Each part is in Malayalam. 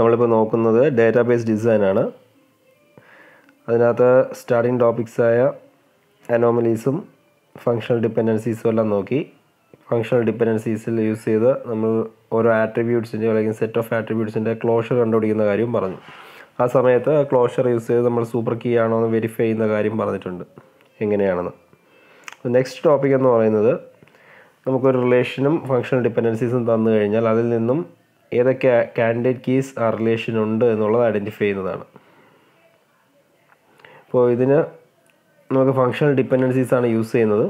നമ്മളിപ്പോൾ നോക്കുന്നത് ഡിസൈൻ ആണ് അതിനകത്ത് സ്റ്റാർട്ടിങ് ടോപ്പിക്സായ അനോമലീസും ഫങ്ഷണൽ ഡിപ്പെൻഡൻസീസും എല്ലാം നോക്കി ഫങ്ഷണൽ ഡിപ്പെൻഡൻസീസിൽ യൂസ് ചെയ്ത് നമ്മൾ ഓരോ ആട്രിബ്യൂട്ട്സിൻ്റെ അല്ലെങ്കിൽ സെറ്റ് ഓഫ് ആട്രിബ്യൂട്ട്സിൻ്റെ ക്ലോഷർ കണ്ടുപിടിക്കുന്ന കാര്യം പറഞ്ഞു ആ സമയത്ത് ക്ലോഷർ യൂസ് ചെയ്ത് നമ്മൾ സൂപ്പർ കീ ആണോ എന്ന് വെരിഫൈ ചെയ്യുന്ന കാര്യം പറഞ്ഞിട്ടുണ്ട് എങ്ങനെയാണെന്ന് നെക്സ്റ്റ് ടോപ്പിക് എന്ന് പറയുന്നത് നമുക്കൊരു റിലേഷനും ഫങ്ഷണൽ ഡിപ്പെൻഡൻസീസും തന്നു കഴിഞ്ഞാൽ അതിൽ നിന്നും ഏതൊക്കെ കാൻഡിഡേറ്റ് കീസ് ആ റിലേഷൻ ഉണ്ട് എന്നുള്ളത് ഐഡൻറ്റിഫൈ ചെയ്യുന്നതാണ് അപ്പോൾ ഇതിന് നമുക്ക് ഫങ്ഷണൽ ഡിപ്പെൻഡൻസീസ് ആണ് യൂസ് ചെയ്യുന്നത്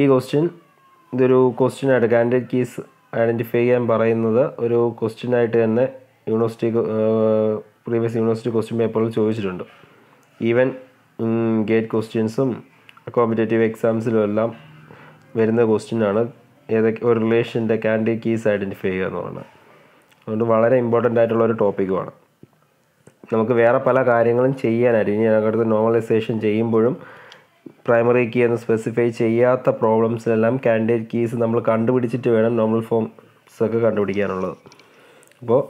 ഈ ക്വസ്റ്റ്യൻ ഇതൊരു ക്വസ്റ്റ്യനായിട്ട് കാൻഡിഡേറ്റ് കീസ് ഐഡൻറ്റിഫൈ ചെയ്യാൻ പറയുന്നത് ഒരു ക്വസ്റ്റ്യനായിട്ട് തന്നെ യൂണിവേഴ്സിറ്റി പ്രീവിയസ് യൂണിവേഴ്സിറ്റി ക്വസ്റ്റ്യൻ പേപ്പറിൽ ചോദിച്ചിട്ടുണ്ട് ഈവൻ ഗേറ്റ് ക്വസ്റ്റ്യൻസും കോമ്പറ്റേറ്റീവ് എക്സാംസിലും എല്ലാം വരുന്ന ക്വസ്റ്റ്യനാണ് ഏതൊക്കെ ഒരു റിലേഷൻ്റെ കാൻഡി കീസ് ഐഡൻറ്റിഫൈ ചെയ്യുക എന്നുള്ളതാണ് അതുകൊണ്ട് വളരെ ഇമ്പോർട്ടൻ്റ് ആയിട്ടുള്ള ഒരു ടോപ്പിക്കുമാണ് നമുക്ക് വേറെ പല കാര്യങ്ങളും ചെയ്യാനായിരിക്കും ഇനി അടുത്ത് നോർമലൈസേഷൻ ചെയ്യുമ്പോഴും പ്രൈമറി കീ എന്ന് സ്പെസിഫൈ ചെയ്യാത്ത പ്രോബ്ലംസിലെല്ലാം കാൻഡിഡേറ്റ് കീസ് നമ്മൾ കണ്ടുപിടിച്ചിട്ട് വേണം നോർമൽ ഫോംസ് ഒക്കെ കണ്ടുപിടിക്കാനുള്ളത് അപ്പോൾ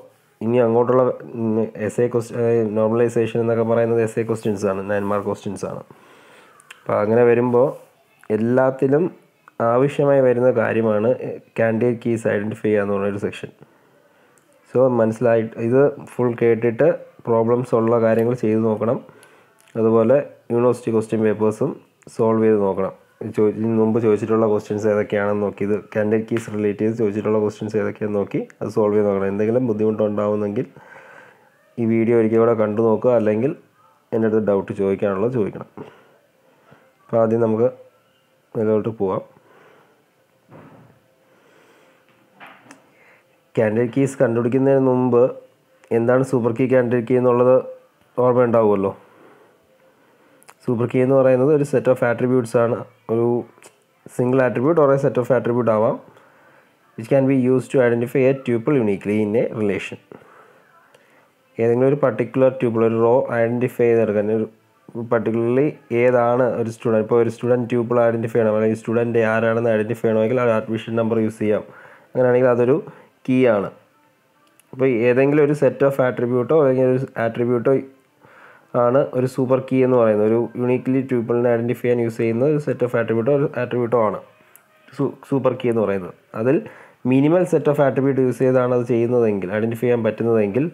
ഇനി അങ്ങോട്ടുള്ള എസ് എ ക്വസ്റ്റ് നോർമലൈസേഷൻ എന്നൊക്കെ പറയുന്നത് എസ് എ ക്വസ്റ്റ്യൻസ് ആണ് നയൻ മാർക്ക് ക്വസ്റ്റ്യൻസ് ആണ് അപ്പോൾ അങ്ങനെ വരുമ്പോൾ എല്ലാത്തിലും ആവശ്യമായി വരുന്ന കാര്യമാണ് കാൻഡിഡേറ്റ് കീസ് ഐഡൻറ്റിഫൈ ചെയ്യുക എന്ന് പറഞ്ഞൊരു സെക്ഷൻ സോ മനസ്സിലായി ഇത് ഫുൾ കേട്ടിട്ട് പ്രോബ്ലംസ് ഉള്ള കാര്യങ്ങൾ ചെയ്തു നോക്കണം അതുപോലെ യൂണിവേഴ്സിറ്റി ക്വസ്റ്റ്യൻ പേപ്പേഴ്സും സോൾവ് ചെയ്ത് നോക്കണം ചോദിച്ചു മുമ്പ് ചോദിച്ചിട്ടുള്ള ക്വസ്റ്റ്യൻസ് ഏതൊക്കെയാണെന്ന് നോക്കി ഇത് കാൻഡിഡേറ്റ് കീസ് റിലേറ്റ് ചെയ്ത് ചോദിച്ചിട്ടുള്ള ക്വസ്റ്റ്യൻസ് ഏതൊക്കെയാണെന്ന് നോക്കി അത് സോൾവ് ചെയ്ത് നോക്കണം എന്തെങ്കിലും ബുദ്ധിമുട്ടുണ്ടാവുന്നെങ്കിൽ ഈ വീഡിയോ ഒരിക്കൽ കൂടെ കണ്ടു നോക്കുക അല്ലെങ്കിൽ എൻ്റെ അടുത്ത് ഡൗട്ട് ചോദിക്കാനുള്ളത് ചോദിക്കണം അപ്പോൾ ആദ്യം നമുക്ക് മേലോട്ട് പോവാം കാൻഡിഡേറ്റ് കീസ് കണ്ടുപിടിക്കുന്നതിന് മുമ്പ് എന്താണ് സൂപ്പർ കീ കാൻഡിഡേറ്റ് കീ എന്നുള്ളത് ഓർമ്മ ഉണ്ടാവുമല്ലോ സൂപ്പർ കീ എന്ന് പറയുന്നത് ഒരു സെറ്റ് ഓഫ് ആട്രിബ്യൂട്ട്സ് ആണ് ഒരു single attribute or set of attribute ആവാം which can be use to identify a tuple uniquely in a relation ഏതെങ്കിലും ഒരു പർട്ടിക്കുലർ ട്യൂപ്പിൾ ഒരു റോ ഐഡൻറ്റിഫൈ ചെയ്തെടുക്കാൻ ഒരു പർട്ടിക്കുലർലി ഏതാണ് ഒരു സ്റ്റുഡൻറ്റ് ഇപ്പോൾ ഒരു സ്റ്റുഡൻറ്റ് ട്യൂപ്പിൾ ഐഡൻറ്റിഫൈ ചെയ്യണം അല്ലെങ്കിൽ സ്റ്റുഡൻറ്റ് ആരാണെന്ന് ഐഡൻറ്റിഫൈ ചെയ്യണമെങ്കിൽ ആ അഡ്മിഷൻ നമ്പർ യൂസ് ചെയ്യാം അങ്ങനെയാണെങ്കിൽ അതൊരു കീ ആണ് അപ്പോൾ ഏതെങ്കിലും ഒരു സെറ്റ് ഓഫ് ആട്രിബ്യൂട്ടോ അല്ലെങ്കിൽ ഒരു ആട്രിബ്യൂട്ടോ ആണ് ഒരു സൂപ്പർ കീ എന്ന് പറയുന്നത് ഒരു യുണീക്ലി ട്യൂപ്പിളിനെ ഐഡൻറ്റിഫൈ ചെയ്യാൻ യൂസ് ചെയ്യുന്ന ഒരു സെറ്റ് ഓഫ് ആട്രിബ്യൂട്ടോ ഒരു ആട്രിബ്യൂട്ടോ ആണ് സൂപ്പർ കീ എന്ന് പറയുന്നത് അതിൽ minimal set of attribute use ചെയ്താണ് അത് ചെയ്യുന്നതെങ്കിൽ ഐഡൻറ്റിഫൈ ചെയ്യാൻ പറ്റുന്നതെങ്കിൽ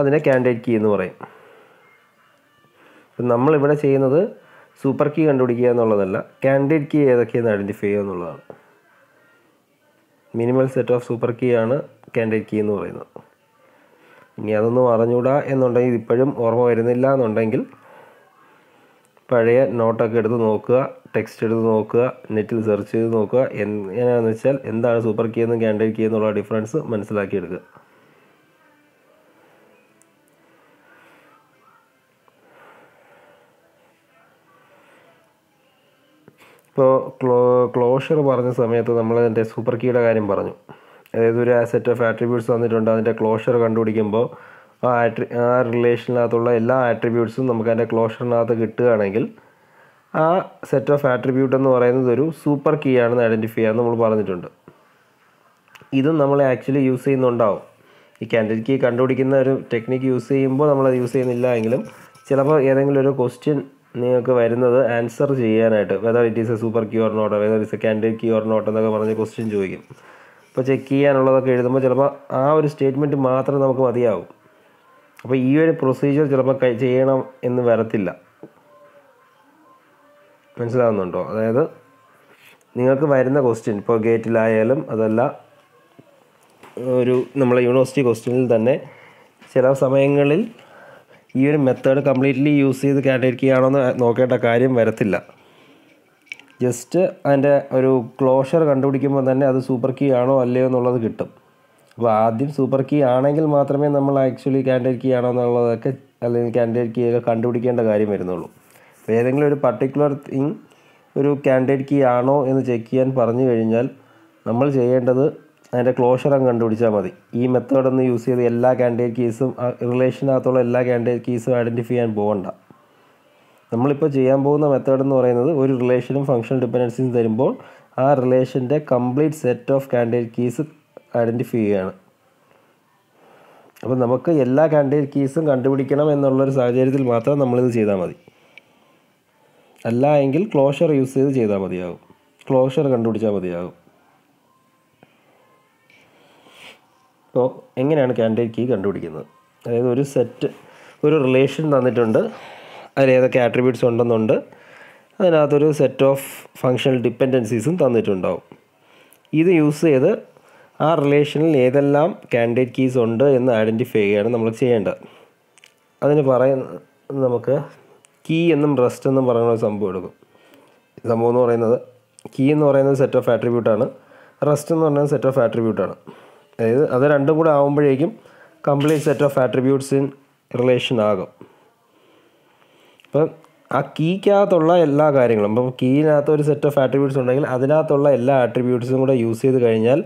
അതിനെ കാൻഡിഡേറ്റ് കീ എന്ന് പറയും അപ്പം നമ്മളിവിടെ ചെയ്യുന്നത് സൂപ്പർ കീ കണ്ടുപിടിക്കുക എന്നുള്ളതല്ല കാൻഡിഡേറ്റ് കീ ഏതൊക്കെയെന്ന് ഐഡൻറ്റിഫൈ ചെയ്യുക എന്നുള്ളതാണ് minimal set of super key ആണ് കാൻഡിഡേറ്റ് കീ എന്ന് പറയുന്നത് ഇനി അതൊന്നും അറിഞ്ഞൂടാ എന്നുണ്ടെങ്കിൽ ഇപ്പോഴും ഓർമ്മ വരുന്നില്ല എന്നുണ്ടെങ്കിൽ പഴയ നോട്ടൊക്കെ എടുത്ത് നോക്കുക ടെക്സ്റ്റ് എടുത്ത് നോക്കുക നെറ്റിൽ സെർച്ച് ചെയ്ത് നോക്കുക എങ്ങനെയാണെന്ന് വെച്ചാൽ എന്താണ് സൂപ്പർ കീ എന്നും കാൻഡിഡേറ്റ് കീ എന്നുള്ള ഡിഫറൻസ് മനസ്സിലാക്കിയെടുക്കുക ഇപ്പോൾ ക്ലോ ക്ലോഷർ പറഞ്ഞ സമയത്ത് നമ്മൾ അതിൻ്റെ സൂപ്പർ കീയുടെ കാര്യം പറഞ്ഞു അതായത് ഒരു സെറ്റ് ഓഫ് ആട്രിബ്യൂട്ട്സ് വന്നിട്ടുണ്ട് അതിൻ്റെ ക്ലോഷർ കണ്ടുപിടിക്കുമ്പോൾ ആ ആട്രി ആ റിലേഷനകത്തുള്ള എല്ലാ ആട്രിബ്യൂട്ട്സും നമുക്ക് അതിൻ്റെ ക്ലോഷറിനകത്ത് കിട്ടുകയാണെങ്കിൽ ആ സെറ്റ് ഓഫ് ആട്രിബ്യൂട്ട് എന്ന് പറയുന്നത് ഒരു സൂപ്പർ കീ ആണെന്ന് ഐഡൻറ്റിഫൈ ചെയ്യാൻ നമ്മൾ പറഞ്ഞിട്ടുണ്ട് ഇതും നമ്മൾ ആക്ച്വലി യൂസ് ചെയ്യുന്നുണ്ടാവും ഈ കാൻഡിഡേറ്റ് കീ കണ്ടുപിടിക്കുന്ന ഒരു ടെക്നിക്ക് യൂസ് ചെയ്യുമ്പോൾ നമ്മളത് യൂസ് ചെയ്യുന്നില്ല എങ്കിലും ചിലപ്പോൾ ഏതെങ്കിലും ഒരു ക്വസ്റ്റ്യൻ നിങ്ങൾക്ക് വരുന്നത് ആൻസർ ചെയ്യാനായിട്ട് whether it is a super key not whether it's a candidate key not എന്നൊക്കെ പറഞ്ഞ് ക്വസ്റ്റ്യൻ ചോദിക്കും അപ്പോൾ ചെക്ക് ചെയ്യാനുള്ളതൊക്കെ എഴുതുമ്പോൾ ചിലപ്പോൾ ആ ഒരു സ്റ്റേറ്റ്മെൻറ്റ് മാത്രം നമുക്ക് മതിയാവും അപ്പോൾ ഈ ഒരു പ്രൊസീജിയർ ചിലപ്പോൾ ചെയ്യണം എന്ന് വരത്തില്ല മനസ്സിലാവുന്നുണ്ടോ അതായത് നിങ്ങൾക്ക് വരുന്ന ക്വസ്റ്റ്യൻ ഇപ്പോൾ ഗേറ്റിലായാലും അതല്ല ഒരു നമ്മളെ യൂണിവേഴ്സിറ്റി ക്വസ്റ്റ്യനിൽ തന്നെ ചില സമയങ്ങളിൽ ഈ ഒരു മെത്തേഡ് കംപ്ലീറ്റ്ലി യൂസ് ചെയ്ത് കാൻഡിഡേറ്റ് എന്ന് നോക്കേണ്ട കാര്യം വരത്തില്ല ജസ്റ്റ് അതിൻ്റെ ഒരു ക്ലോഷർ കണ്ടുപിടിക്കുമ്പോൾ തന്നെ അത് സൂപ്പർ കീ ആണോ അല്ലയോ എന്നുള്ളത് കിട്ടും അപ്പോൾ ആദ്യം സൂപ്പർ കീ ആണെങ്കിൽ മാത്രമേ നമ്മൾ ആക്ച്വലി കാൻഡിഡേറ്റ് കീ ആണോ എന്നുള്ളതൊക്കെ അല്ലെങ്കിൽ കാൻഡിഡേറ്റ് കീയൊക്കെ കണ്ടുപിടിക്കേണ്ട കാര്യം വരുന്നുള്ളൂ അപ്പോൾ ഏതെങ്കിലും ഒരു പർട്ടിക്കുലർ തിങ് ഒരു കാൻഡിഡേറ്റ് കീ ആണോ എന്ന് ചെക്ക് ചെയ്യാൻ പറഞ്ഞു കഴിഞ്ഞാൽ നമ്മൾ ചെയ്യേണ്ടത് അതിൻ്റെ ക്ലോഷർ അങ്ങ് കണ്ടുപിടിച്ചാൽ മതി ഈ മെത്തേഡ് ഒന്ന് യൂസ് ചെയ്ത് എല്ലാ കാൻഡിഡേറ്റ് കീസും റിലേഷനകത്തുള്ള എല്ലാ കാൻഡിഡേറ്റ് കീസും ഐഡൻറ്റിഫൈ ചെയ്യാൻ പോകണ്ട നമ്മളിപ്പോൾ ചെയ്യാൻ പോകുന്ന മെത്തേഡ് എന്ന് പറയുന്നത് ഒരു റിലേഷനും ഫങ്ഷണൽ ഡിപ്പെൻഡൻസിയും തരുമ്പോൾ ആ റിലേഷൻ്റെ complete set of candidate keys identify ചെയ്യുകയാണ് അപ്പോൾ നമുക്ക് എല്ലാ കാൻഡിഡേറ്റ് കീസും കണ്ടുപിടിക്കണം എന്നുള്ളൊരു സാഹചര്യത്തിൽ മാത്രം നമ്മളിത് ചെയ്താൽ മതി അല്ല എങ്കിൽ ക്ലോഷർ യൂസ് ചെയ്ത് ചെയ്താൽ മതിയാകും ക്ലോഷർ കണ്ടുപിടിച്ചാൽ മതിയാകും അപ്പോൾ എങ്ങനെയാണ് കാൻഡിഡേറ്റ് കീ കണ്ടുപിടിക്കുന്നത് അതായത് ഒരു സെറ്റ് ഒരു റിലേഷൻ തന്നിട്ടുണ്ട് അതിൽ ഏതൊക്കെ ആട്രിബ്യൂട്ട്സ് ഉണ്ടെന്നുണ്ട് അതിനകത്തൊരു സെറ്റ് ഓഫ് ഫങ്ഷണൽ ഡിപ്പെൻഡൻസീസും തന്നിട്ടുണ്ടാവും ഇത് യൂസ് ചെയ്ത് ആ റിലേഷനിൽ ഏതെല്ലാം കാൻഡിഡേറ്റ് കീസ് ഉണ്ട് എന്ന് ഐഡൻറ്റിഫൈ ചെയ്യുകയാണ് നമ്മൾ ചെയ്യേണ്ടത് അതിന് പറയുന്ന നമുക്ക് കീ എന്നും റെസ്റ്റ് എന്നും പറയുന്ന ഒരു സംഭവം എടുക്കും സംഭവം എന്ന് പറയുന്നത് കീ എന്ന് പറയുന്നത് സെറ്റ് ഓഫ് ആട്രിബ്യൂട്ടാണ് റെസ്റ്റ് എന്ന് പറയുന്നത് സെറ്റ് ഓഫ് ആട്രിബ്യൂട്ടാണ് അതായത് അത് രണ്ടും കൂടെ ആകുമ്പോഴേക്കും complete set of attributes in relation ആകും അപ്പം ആ കീക്കകത്തുള്ള എല്ലാ കാര്യങ്ങളും അപ്പം കീനകത്ത് ഒരു സെറ്റ് ഓഫ് ആട്രിബ്യൂട്ട്സ് ഉണ്ടെങ്കിൽ അതിനകത്തുള്ള എല്ലാ ആട്രിബ്യൂട്ട്സും കൂടെ യൂസ് ചെയ്ത് കഴിഞ്ഞാൽ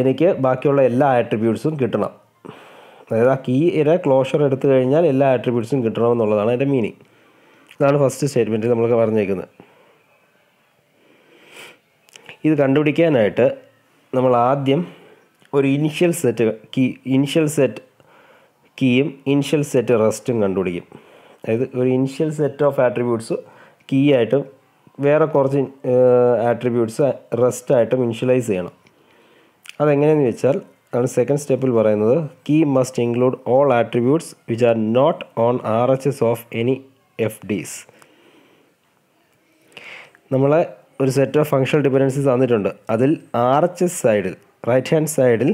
എനിക്ക് ബാക്കിയുള്ള എല്ലാ ആട്രിബ്യൂട്ട്സും കിട്ടണം അതായത് ആ കീയുടെ ക്ലോഷർ എടുത്തു കഴിഞ്ഞാൽ എല്ലാ ആട്രിബ്യൂട്ട്സും കിട്ടണമെന്നുള്ളതാണ് അതിൻ്റെ മീനിങ് ഇതാണ് ഫസ്റ്റ് സ്റ്റേറ്റ്മെൻറ്റ് നമ്മൾ പറഞ്ഞേക്കുന്നത് ഇത് കണ്ടുപിടിക്കാനായിട്ട് നമ്മൾ ആദ്യം ഒരു initial set key initial set കീയും ഇനിഷ്യൽ സെറ്റ് റെസ്റ്റും കണ്ടുപിടിക്കും അതായത് ഒരു initial set of attributes key ആയിട്ടും വേറെ കുറച്ച് ആട്രിബ്യൂട്ട്സ് റെസ്റ്റ് ഇനിഷ്യലൈസ് ചെയ്യണം അതെങ്ങനെയെന്ന് വെച്ചാൽ ആണ് സെക്കൻഡ് സ്റ്റെപ്പിൽ പറയുന്നത് key must include all attributes which are not on R H S of any F Ds നമ്മളെ ഒരു സെറ്റ് ഓഫ് ഫങ്ഷണൽ ഡിപ്പെൻഡൻസീസ് തന്നിട്ടുണ്ട് അതിൽ ആർ എച്ച് എസ് സൈഡിൽ റൈറ്റ് ഹാൻഡ് സൈഡിൽ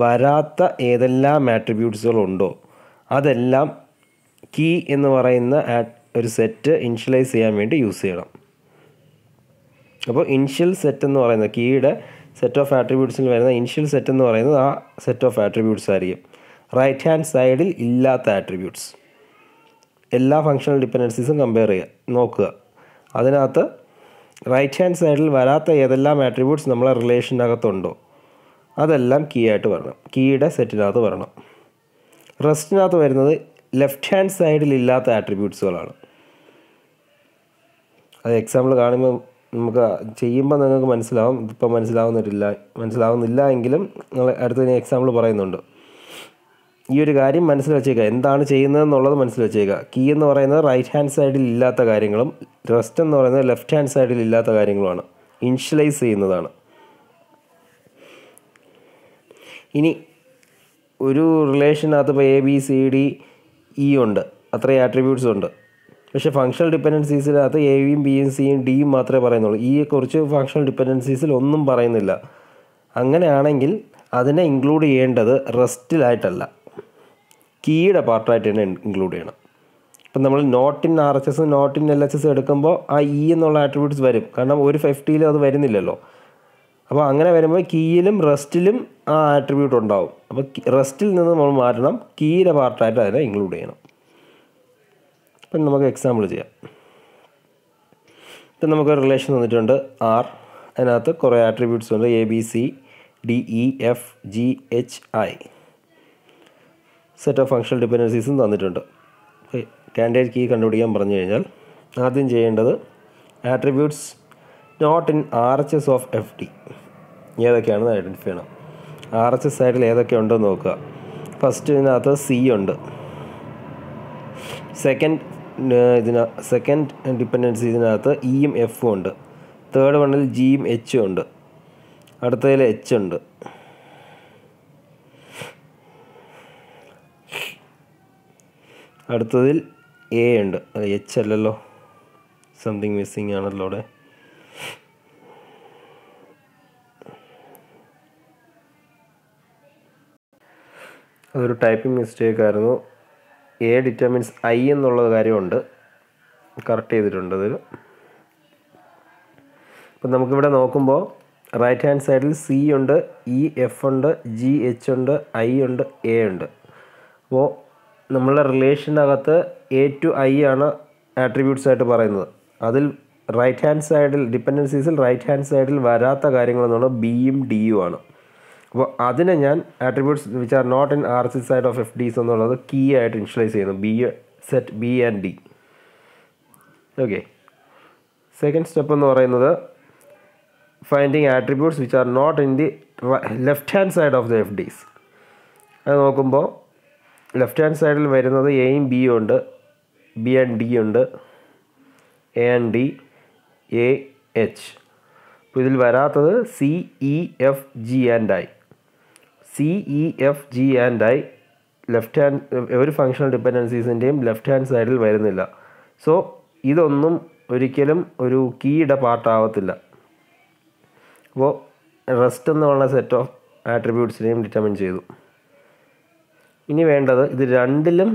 വരാത്ത ഏതെല്ലാം ആട്രിബ്യൂട്ട്സുകളുണ്ടോ അതെല്ലാം കീ എന്ന് പറയുന്ന ഒരു സെറ്റ് ഇൻഷ്യലൈസ് ചെയ്യാൻ വേണ്ടി യൂസ് ചെയ്യണം അപ്പോൾ ഇൻഷ്യൽ സെറ്റ് എന്ന് പറയുന്നത് കീയുടെ സെറ്റ് ഓഫ് ആട്രിബ്യൂട്ട്സിൽ വരുന്ന ഇൻഷ്യൽ സെറ്റ് എന്ന് പറയുന്നത് ആ സെറ്റ് ഓഫ് ആട്രിബ്യൂട്ട്സ് ആയിരിക്കും റൈറ്റ് ഹാൻഡ് സൈഡിൽ ഇല്ലാത്ത ആട്രിബ്യൂട്ട്സ് എല്ലാ ഫങ്ഷണൽ ഡിപ്പെൻഡൻസീസും കമ്പയർ ചെയ്യുക നോക്കുക അതിനകത്ത് റൈറ്റ് ഹാൻഡ് സൈഡിൽ വരാത്ത ഏതെല്ലാം ആട്രിബ്യൂട്ട്സ് നമ്മളെ റിലേഷനകത്തുണ്ടോ അതെല്ലാം കീ ആയിട്ട് വരണം കീയുടെ സെറ്റിനകത്ത് വരണം റെസ്റ്റിനകത്ത് വരുന്നത് ലെഫ്റ്റ് ഹാൻഡ് സൈഡിൽ ഇല്ലാത്ത ആട്രിബ്യൂട്ട്സുകളാണ് അത് എക്സാമ്പിൾ കാണുമ്പോൾ നമുക്ക് ചെയ്യുമ്പോൾ നിങ്ങൾക്ക് മനസ്സിലാവും ഇപ്പം മനസ്സിലാവുന്നില്ല മനസ്സിലാവുന്നില്ല എങ്കിലും നിങ്ങൾ അടുത്ത എക്സാമ്പിൾ പറയുന്നുണ്ട് ഈ ഒരു കാര്യം മനസ്സിൽ വെച്ചേക്കുക എന്താണ് ചെയ്യുന്നതെന്നുള്ളത് മനസ്സിൽ വെച്ചേക്കുക കീ എന്ന് പറയുന്നത് റൈറ്റ് ഹാൻഡ് സൈഡിൽ ഇല്ലാത്ത കാര്യങ്ങളും റെസ്റ്റ് എന്ന് പറയുന്നത് ലെഫ്റ്റ് ഹാൻഡ് സൈഡിൽ ഇല്ലാത്ത കാര്യങ്ങളുമാണ് ഇൻഷ്യലൈസ് ചെയ്യുന്നതാണ് ഇനി ഒരു റിലേഷനകത്ത് ഇപ്പോൾ A B C D E e ഉണ്ട് അത്രയും ആട്രിബ്യൂട്ട്സ് ഉണ്ട് പക്ഷേ ഫങ്ഷണൽ ഡിപ്പെൻഡൻസീസിനകത്ത് എയും ബിയും സിയും ഡിയും മാത്രമേ പറയുന്നുള്ളൂ ഇയെ e കുറിച്ച് ഫങ്ഷണൽ ഡിപ്പെൻഡൻസീസിൽ ഒന്നും പറയുന്നില്ല അങ്ങനെയാണെങ്കിൽ അതിനെ ഇൻക്ലൂഡ് ചെയ്യേണ്ടത് റെസ്റ്റിലായിട്ടല്ല കീയുടെ പാർട്ടായിട്ട് തന്നെ ഇൻക്ലൂഡ് ചെയ്യണം ഇപ്പം നമ്മൾ not in R H S not in L H S എടുക്കുമ്പോൾ ആ ഇ e എന്നുള്ള ആട്രിബ്യൂട്ട്സ് വരും കാരണം ഒരു ഫിഫ്റ്റിയിലും അത് വരുന്നില്ലല്ലോ അപ്പോൾ അങ്ങനെ വരുമ്പോൾ കീയിലും റെസ്റ്റിലും ആ ആട്രിബ്യൂട്ട് ഉണ്ടാവും അപ്പോൾ റെസ്റ്റിൽ നിന്ന് നമ്മൾ മാറ്റണം കീയുടെ പാർട്ടായിട്ട് അതിനെ ഇൻക്ലൂഡ് ചെയ്യണം അപ്പം നമുക്ക് എക്സാമ്പിൾ ചെയ്യാം ഇപ്പം നമുക്ക് റിലേഷൻ തന്നിട്ടുണ്ട് ആർ അതിനകത്ത് കുറേ ആട്രിബ്യൂട്ട്സ് ഉണ്ട് A B C D E F G H I set of functional ഡിപ്പെൻഡൻസീസും തന്നിട്ടുണ്ട് കാൻഡിഡേറ്റ് കീ കണ്ടുപിടിക്കാൻ പറഞ്ഞു കഴിഞ്ഞാൽ ആദ്യം ചെയ്യേണ്ടത് attributes not in R H S of F D ഏതൊക്കെയാണെന്ന് ഐഡൻറ്റിഫൈ ചെയ്യണം ആർ എച്ച് എസ് സൈഡിൽ ഏതൊക്കെ ഉണ്ടെന്ന് നോക്കുക ഫസ്റ്റ് ഇതിനകത്ത് സി ഉണ്ട് സെക്കൻഡ് ഇതിന സെക്കൻഡ് ഡിപ്പെൻഡൻസി ഇതിനകത്ത് ഇയും e എഫും ഉണ്ട് തേർഡ് വണ്ണിൽ ജിയും എച്ചും ഉണ്ട് അടുത്തതിൽ എച്ച് ഉണ്ട് അടുത്തതിൽ എ ഉണ്ട് അത് എച്ച് അല്ലല്ലോ സംതിങ് മിസ്സിങ് ആണല്ലോ അവിടെ അതൊരു ടൈപ്പിംഗ് മിസ്റ്റേക്ക് ആയിരുന്നു എ ഡിറ്റർമിൻസ് ഐ എന്നുള്ള കാര്യമുണ്ട് കറക്റ്റ് ചെയ്തിട്ടുണ്ട് അതിൽ അപ്പം നമുക്കിവിടെ നോക്കുമ്പോൾ റൈറ്റ് ഹാൻഡ് സൈഡിൽ സി ഉണ്ട് ഇ e, എഫ് ഉണ്ട് ജി എച്ച് ഉണ്ട് ഐ ഉണ്ട് എ ഉണ്ട് അപ്പോൾ നമ്മളുടെ റിലേഷനകത്ത് എ ടു ഐ ആണ് ആട്രിബ്യൂട്ട്സ് ആയിട്ട് പറയുന്നത് അതിൽ റൈറ്റ് ഹാൻഡ് സൈഡിൽ ഡിപ്പെൻഡൻസീസിൽ റൈറ്റ് ഹാൻഡ് സൈഡിൽ വരാത്ത കാര്യങ്ങളെന്നുള്ളത് ബിയും ഡിയും ആണ് അപ്പോൾ അതിനെ ഞാൻ attributes which are not in R C side of F Ds എന്നുള്ളത് കീ ആയിട്ട് ഇൻഷ്യലൈസ് ചെയ്യുന്നു B set B and D okay second step എന്ന് പറയുന്നത് finding attributes which are not in the left hand side of the F Ds അത് നോക്കുമ്പോൾ ലെഫ്റ്റ് ഹാൻഡ് സൈഡിൽ വരുന്നത് എയും ബിയും ഉണ്ട് ബി ആൻഡ് ഡി ഉണ്ട് A and D A H അപ്പോൾ ഇതിൽ വരാത്തത് C E F G and I C E F G and I left hand ഒരു ഫങ്ഷണൽ ഡിപ്പെൻഡൻസീസിൻ്റെയും ലെഫ്റ്റ് ഹാൻഡ് സൈഡിൽ വരുന്നില്ല സോ ഇതൊന്നും ഒരിക്കലും ഒരു കീയുടെ പാർട്ടാവത്തില്ല അപ്പോൾ റെസ്റ്റ് എന്നുള്ള സെറ്റ് ഓഫ് ആട്രിബ്യൂട്ട്സിനെയും ഡിറ്റർമിൻ ചെയ്തു ഇനി വേണ്ടത് ഇത് രണ്ടിലും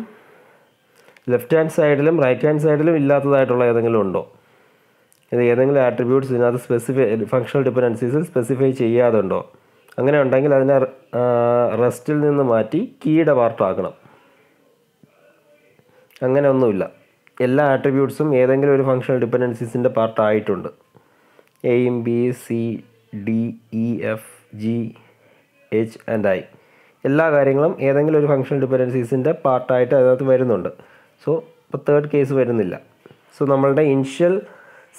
ലെഫ്റ്റ് ഹാൻഡ് സൈഡിലും റൈറ്റ് ഹാൻഡ് സൈഡിലും ഇല്ലാത്തതായിട്ടുള്ള ഏതെങ്കിലും ഉണ്ടോ ഇത് ഏതെങ്കിലും ആട്രിബ്യൂട്ട്സ് ഇതിനകത്ത് സ്പെസിഫൈ ഫങ്ഷണൽ ഡിപ്പെൻഡൻസീസിൽ സ്പെസിഫൈ ചെയ്യാതുണ്ടോ അങ്ങനെ ഉണ്ടെങ്കിൽ അതിനെ റെസ്റ്റിൽ നിന്ന് മാറ്റി കീയുടെ പാർട്ടാക്കണം അങ്ങനെ ഒന്നുമില്ല എല്ലാ ആട്രിബ്യൂട്ട്സും ഏതെങ്കിലും ഒരു ഫങ്ഷണൽ ഡിപ്പെൻഡൻസീസിൻ്റെ പാർട്ടായിട്ടുണ്ട് എയും B C D E F G H and I എല്ലാ കാര്യങ്ങളും ഏതെങ്കിലും ഒരു ഫങ്ഷണൽ ഡിപ്പെൻഡൻസീസിൻ്റെ പാർട്ടായിട്ട് അതിനകത്ത് വരുന്നുണ്ട് സോ ഇപ്പോൾ തേർഡ് കേസ് വരുന്നില്ല സോ നമ്മളുടെ ഇൻഷ്യൽ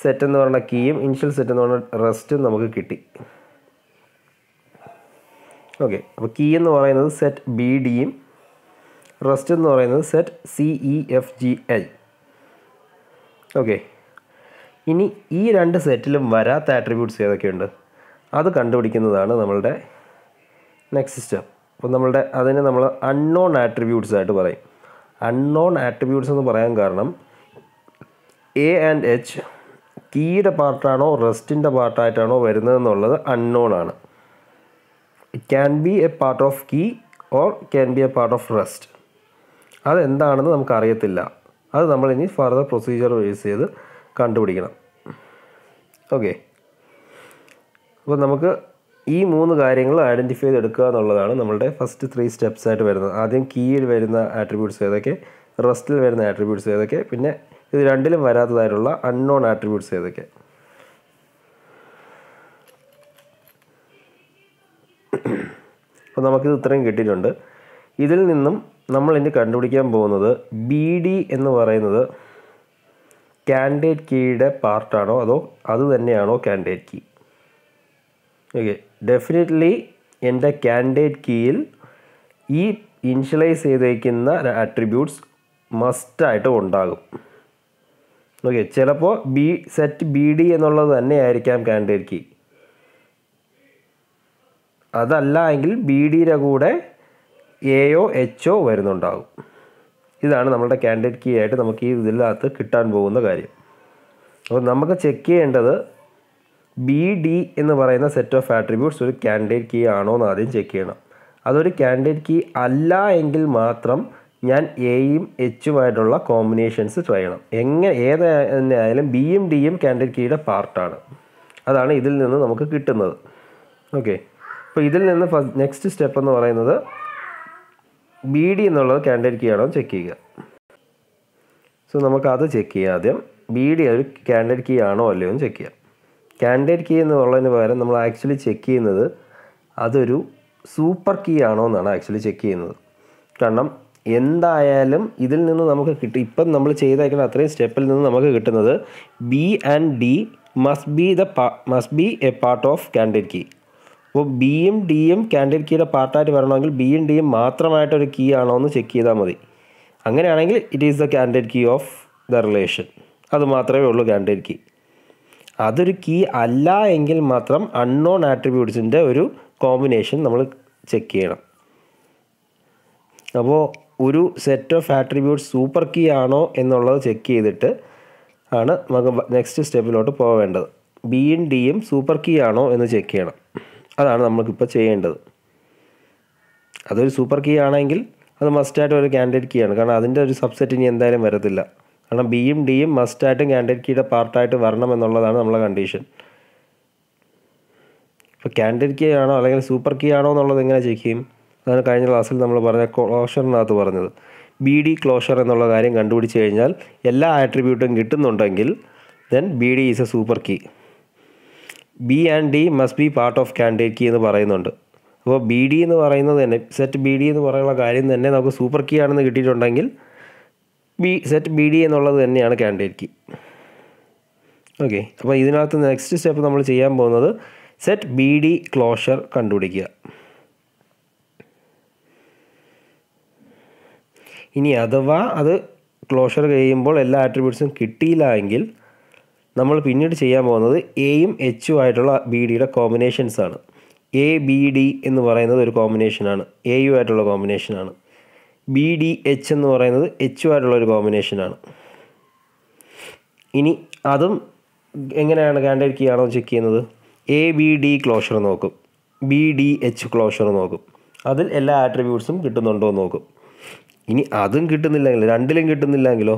സെറ്റ് എന്ന് പറഞ്ഞ കീയും ഇൻഷ്യൽ സെറ്റ് എന്ന് പറഞ്ഞ റെസ്റ്റും നമുക്ക് കിട്ടി ഓക്കെ അപ്പോൾ കീ എന്ന് പറയുന്നത് സെറ്റ് ബി ഡിയും റെസ്റ്റ് എന്ന് പറയുന്നത് set C E F G L okay ഇനി ഈ രണ്ട് സെറ്റിലും വരാത്ത ആട്രിബ്യൂട്ട്സ് ഏതൊക്കെയുണ്ട് അത് കണ്ടുപിടിക്കുന്നതാണ് നമ്മളുടെ നെക്സ്റ്റ് സ്റ്റെപ്പ് അപ്പോൾ നമ്മളുടെ അതിനെ നമ്മൾ അൺനോൺ ആട്രിബ്യൂട്ട്സ് ആയിട്ട് പറയും അൺനോൺ ആട്രിബ്യൂട്ട്സ് എന്ന് പറയാൻ കാരണം എ ആൻഡ് എച്ച് കീയുടെ പാർട്ടാണോ റെസ്റ്റിൻ്റെ പാർട്ടായിട്ടാണോ വരുന്നതെന്നുള്ളത് അൺനോൺ ആണ് can be a part of key or can be a part of rest അതെന്താണെന്ന് നമുക്ക് അറിയത്തില്ല അത് നമ്മൾ ഇനി ഫർദർ പ്രൊസീജിയർ ബേസ് ചെയ്ത് കണ്ടുപിടിക്കണം ഓക്കെ അപ്പോൾ നമുക്ക് ഈ മൂന്ന് കാര്യങ്ങൾ ഐഡൻറ്റിഫൈ ചെയ്തെടുക്കുക എന്നുള്ളതാണ് നമ്മളുടെ ഫസ്റ്റ് ത്രീ സ്റ്റെപ്സ് ആയിട്ട് വരുന്നത് ആദ്യം കീയിൽ വരുന്ന ആട്രിബ്യൂട്ട്സ് ഏതൊക്കെ റെസ്റ്റിൽ വരുന്ന ആട്രിബ്യൂട്ട്സ് ഏതൊക്കെ പിന്നെ ഇത് രണ്ടിലും വരാത്തതായിട്ടുള്ള അൺനോൺ ആട്രിബ്യൂട്ട്സ് ഏതൊക്കെ അപ്പോൾ നമുക്കിത് ഇത്രയും കിട്ടിയിട്ടുണ്ട് ഇതിൽ നിന്നും നമ്മൾ ഇനി കണ്ടുപിടിക്കാൻ പോകുന്നത് ബി ഡി എന്ന് പറയുന്നത് കാൻഡിഡേറ്റ് കീയുടെ പാർട്ടാണോ അതോ അത് തന്നെയാണോ കാൻഡിഡേറ്റ് കീ ഓക്കെ ഡെഫിനറ്റ്ലി എൻ്റെ കാൻഡിഡേറ്റ് കീയിൽ ഈ ഇനിഷ്യലൈസ് ചെയ്തേക്കുന്ന ആട്രിബ്യൂട്ട്സ് മസ്റ്റായിട്ട് ഉണ്ടാകും ഓക്കെ ചിലപ്പോൾ ബി സെറ്റ് ബി ഡി എന്നുള്ളത് തന്നെ ആയിരിക്കാം കാൻഡിഡേറ്റ് കീ അതല്ല എങ്കിൽ ബി ഡിയുടെ കൂടെ എയോ എച്ചോ വരുന്നുണ്ടാകും ഇതാണ് നമ്മുടെ കാൻഡിഡേറ്റ് കീ ആയിട്ട് നമുക്ക് ഈ ഇതിനകത്ത് കിട്ടാൻ പോകുന്ന കാര്യം അപ്പോൾ നമുക്ക് ചെക്ക് ചെയ്യേണ്ടത് ബി ഡി എന്ന് പറയുന്ന സെറ്റ് ഓഫ് ആട്രിബ്യൂട്ട്സ് ഒരു കാൻഡിഡേറ്റ് കീ ആണോ എന്ന് ആദ്യം ചെക്ക് ചെയ്യണം അതൊരു കാൻഡിഡേറ്റ് കീ അല്ല എങ്കിൽ മാത്രം ഞാൻ എയും എച്ചുമായിട്ടുള്ള കോമ്പിനേഷൻസ് ട്രൈ ചെയ്യണം എങ്ങനെ ഏത് തന്നെ ആയാലും ബിയും ഡിയും കാൻഡിഡേറ്റ് കീയുടെ പാർട്ടാണ് അതാണ് ഇതിൽ നിന്ന് നമുക്ക് കിട്ടുന്നത് ഓക്കെ അപ്പോൾ ഇതിൽ നിന്ന് ഫസ്റ്റ് നെക്സ്റ്റ് സ്റ്റെപ്പ് എന്ന് പറയുന്നത് ബി ഡി എന്നുള്ളത് കാൻഡിഡേറ്റ് കീ ആണോ ചെക്ക് ചെയ്യുക സോ നമുക്ക് അത് ചെക്ക് ചെയ്യാം ആദ്യം ബി ഡി ഒരു കാൻഡിഡേറ്റ് കീ ആണോ അല്ലയോ എന്ന് ചെക്ക് ചെയ്യാം കാൻഡിഡേറ്റ് കീ പറയുന്നതിന് പകരം നമ്മൾ ആക്ച്വലി ചെക്ക് ചെയ്യുന്നത് അതൊരു സൂപ്പർ കീ ആണോ എന്നാണ് ആക്ച്വലി ചെക്ക് ചെയ്യുന്നത് കാരണം എന്തായാലും ഇതിൽ നിന്ന് നമുക്ക് കിട്ടി ഇപ്പം നമ്മൾ ചെയ്തേക്കുന്ന അത്രയും സ്റ്റെപ്പിൽ നിന്ന് നമുക്ക് കിട്ടുന്നത് B and D must be the must be a part of candidate key അപ്പോൾ ബിയും ഡിയും ക്യാൻഡിൽ കീയുടെ പാർട്ടായിട്ട് വരണമെങ്കിൽ ബിയും ഡിയും മാത്രമായിട്ടൊരു കീ ആണോ എന്ന് ചെക്ക് ചെയ്താൽ മതി അങ്ങനെയാണെങ്കിൽ it is the candidate key of the relation അത് മാത്രമേ ഉള്ളൂ ക്യാൻഡിൽ കീ അതൊരു കീ അല്ല എങ്കിൽ മാത്രം അൺനോൺ ആട്രിബ്യൂട്ട്സിൻ്റെ ഒരു കോമ്പിനേഷൻ നമ്മൾ ചെക്ക് ചെയ്യണം അപ്പോൾ ഒരു set of attributes super key ആണോ എന്നുള്ളത് ചെക്ക് ചെയ്തിട്ട് ആണ് നമുക്ക് നെക്സ്റ്റ് സ്റ്റെപ്പിലോട്ട് പോവേണ്ടത് ബിയും ഡിയും സൂപ്പർ കീ ആണോ എന്ന് ചെക്ക് ചെയ്യണം അതാണ് നമ്മൾക്കിപ്പോൾ ചെയ്യേണ്ടത് അതൊരു സൂപ്പർ കീ ആണെങ്കിൽ അത് മസ്റ്റായിട്ട് ഒരു കാൻഡിഡേറ്റ് കീ ആണ് കാരണം അതിൻ്റെ ഒരു സബ്സെറ്റ് ഇനി എന്തായാലും വരത്തില്ല കാരണം ബിയും ഡിയും മസ്റ്റായിട്ടും കാൻഡിഡേറ്റ് കീയുടെ പാർട്ടായിട്ട് വരണം എന്നുള്ളതാണ് നമ്മളെ കണ്ടീഷൻ അപ്പോൾ കാൻഡിഡേറ്റ് കീ ആണോ അല്ലെങ്കിൽ സൂപ്പർ കീ ആണോ എന്നുള്ളത് എങ്ങനെ ചെക്ക് ചെയ്യും അതാണ് കഴിഞ്ഞ ക്ലാസ്സിൽ നമ്മൾ പറഞ്ഞ ക്ലോഷറിനകത്ത് പറഞ്ഞത് ബി ഡി ക്ലോഷർ എന്നുള്ള കാര്യം കണ്ടുപിടിച്ച് കഴിഞ്ഞാൽ എല്ലാ ആട്രിബ്യൂട്ടും കിട്ടുന്നുണ്ടെങ്കിൽ then B D is a super key B and D must be part of candidate key എന്ന് പറയുന്നുണ്ട് അപ്പോൾ ബി ഡി എന്ന് പറയുന്നത് തന്നെ സെറ്റ് ബി ഡി എന്ന് പറയുന്ന കാര്യം തന്നെ നമുക്ക് സൂപ്പർ കീ ആണെന്ന് കിട്ടിയിട്ടുണ്ടെങ്കിൽ ബി സെറ്റ് ബി ഡി എന്നുള്ളത് തന്നെയാണ് കാൻഡിഡേറ്റ് കീ ഓക്കെ അപ്പോൾ ഇതിനകത്ത് നെക്സ്റ്റ് സ്റ്റെപ്പ് നമ്മൾ ചെയ്യാൻ പോകുന്നത് സെറ്റ് ബി ഡി ക്ലോഷർ കണ്ടുപിടിക്കുക ഇനി അഥവാ അത് ക്ലോഷർ കഴിയുമ്പോൾ എല്ലാ ആട്രിബ്യൂട്ട്സും കിട്ടിയില്ല എങ്കിൽ നമ്മൾ പിന്നീട് ചെയ്യാൻ പോകുന്നത് എയും എച്ചും ആയിട്ടുള്ള ബി ഡിയുടെ കോമ്പിനേഷൻസ് ആണ് എ ബി ഡി എന്ന് പറയുന്നത് ഒരു കോമ്പിനേഷനാണ് എയു ആയിട്ടുള്ള കോമ്പിനേഷനാണ് ബി ഡി എച്ച് എന്ന് പറയുന്നത് എച്ചു ആയിട്ടുള്ള ഒരു കോമ്പിനേഷനാണ് ഇനി അതും എങ്ങനെയാണ് കാൻഡിഡേറ്റ് കീ ചെക്ക് ചെയ്യുന്നത് എ ബി ഡി ക്ലോഷർ നോക്കും ബി ഡി എച്ച് ക്ലോഷർ നോക്കും അതിൽ എല്ലാ ആട്രിബ്യൂട്ട്സും കിട്ടുന്നുണ്ടോ എന്ന് നോക്കും ഇനി അതും കിട്ടുന്നില്ലെങ്കിൽ രണ്ടിലും കിട്ടുന്നില്ലെങ്കിലോ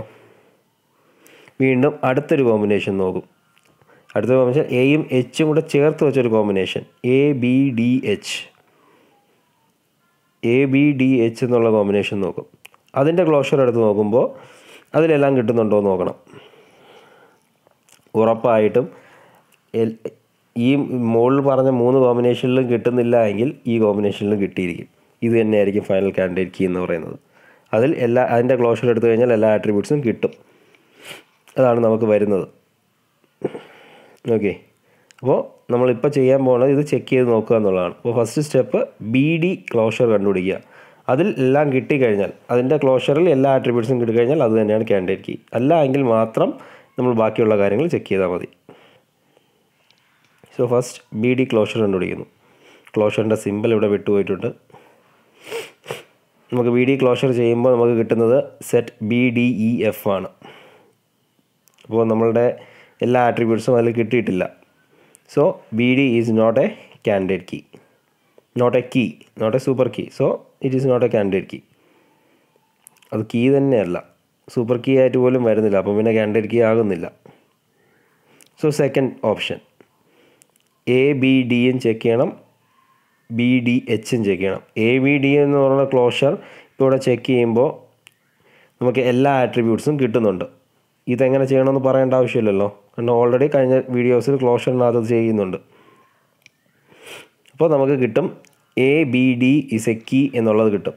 വീണ്ടും അടുത്തൊരു കോമ്പിനേഷൻ നോക്കും അടുത്ത കോമ്പിനേഷൻ എയും എച്ചും കൂടെ ചേർത്ത് വെച്ചൊരു combination A B D H A B D H എന്നുള്ള കോമ്പിനേഷൻ നോക്കും അതിൻ്റെ ക്ലോഷർ എടുത്ത് നോക്കുമ്പോൾ അതിലെല്ലാം കിട്ടുന്നുണ്ടോ എന്ന് നോക്കണം ഉറപ്പായിട്ടും ഈ മുകളിൽ പറഞ്ഞ മൂന്ന് കോമ്പിനേഷനിലും കിട്ടുന്നില്ല എങ്കിൽ ഈ കോമ്പിനേഷനിലും കിട്ടിയിരിക്കും ഇത് തന്നെയായിരിക്കും ഫൈനൽ കാൻഡിഡേറ്റ് കീ എന്ന് പറയുന്നത് അതിൽ എല്ലാ അതിൻ്റെ ക്ലോഷർ എടുത്തു കഴിഞ്ഞാൽ എല്ലാ ആട്രിബ്യൂട്ട്സും കിട്ടും അതാണ് നമുക്ക് വരുന്നത് ഓക്കെ അപ്പോൾ നമ്മളിപ്പോൾ ചെയ്യാൻ പോകുന്നത് ഇത് ചെക്ക് ചെയ്ത് നോക്കുക എന്നുള്ളതാണ് അപ്പോൾ first step B D closure കണ്ടുപിടിക്കുക അതിൽ എല്ലാം കിട്ടിക്കഴിഞ്ഞാൽ അതിൻ്റെ ക്ലോഷറിൽ എല്ലാ ആട്രിബ്യൂട്ട്സും കിട്ടിക്കഴിഞ്ഞാൽ അത് തന്നെയാണ് ക്യാൻഡിഡേറ്റ് കീ അല്ല എങ്കിൽ മാത്രം നമ്മൾ ബാക്കിയുള്ള കാര്യങ്ങൾ ചെക്ക് ചെയ്താൽ മതി so first B D closure കണ്ടുപിടിക്കുന്നു ക്ലോഷറിൻ്റെ സിമ്പൽ ഇവിടെ വിട്ടുപോയിട്ടുണ്ട് നമുക്ക് ബി ഡി ക്ലോഷർ ചെയ്യുമ്പോൾ നമുക്ക് കിട്ടുന്നത് set B D E F ആണ് അപ്പോൾ നമ്മളുടെ എല്ലാ ആട്രിബ്യൂട്ട്സും അതിൽ കിട്ടിയിട്ടില്ല so B D is not a candidate key not a key not a super key so it is not a candidate key അത് കീ തന്നെയല്ല സൂപ്പർ കീ ആയിട്ട് പോലും വരുന്നില്ല അപ്പം പിന്നെ ക്യാൻഡിഡേറ്റ് കീ ആകുന്നില്ല so second option A B ഡിയും ചെക്ക് ചെയ്യണം ബി ഡി എച്ചും ചെക്ക് ചെയ്യണം എ ബി ഡി എന്ന് പറയുന്ന ക്ലോഷർ ഇപ്പോൾ ഇവിടെ ചെക്ക് ചെയ്യുമ്പോൾ നമുക്ക് എല്ലാ ആട്രിബ്യൂട്ട്സും കിട്ടുന്നുണ്ട് ഇതെങ്ങനെ ചെയ്യണമെന്ന് പറയേണ്ട ആവശ്യമില്ലല്ലോ കാരണം ഓൾറെഡി കഴിഞ്ഞ വീഡിയോസിൽ ക്ലോഷറിനകത്ത് ചെയ്യുന്നുണ്ട് അപ്പോൾ നമുക്ക് കിട്ടും A B D is a key എന്നുള്ളത് കിട്ടും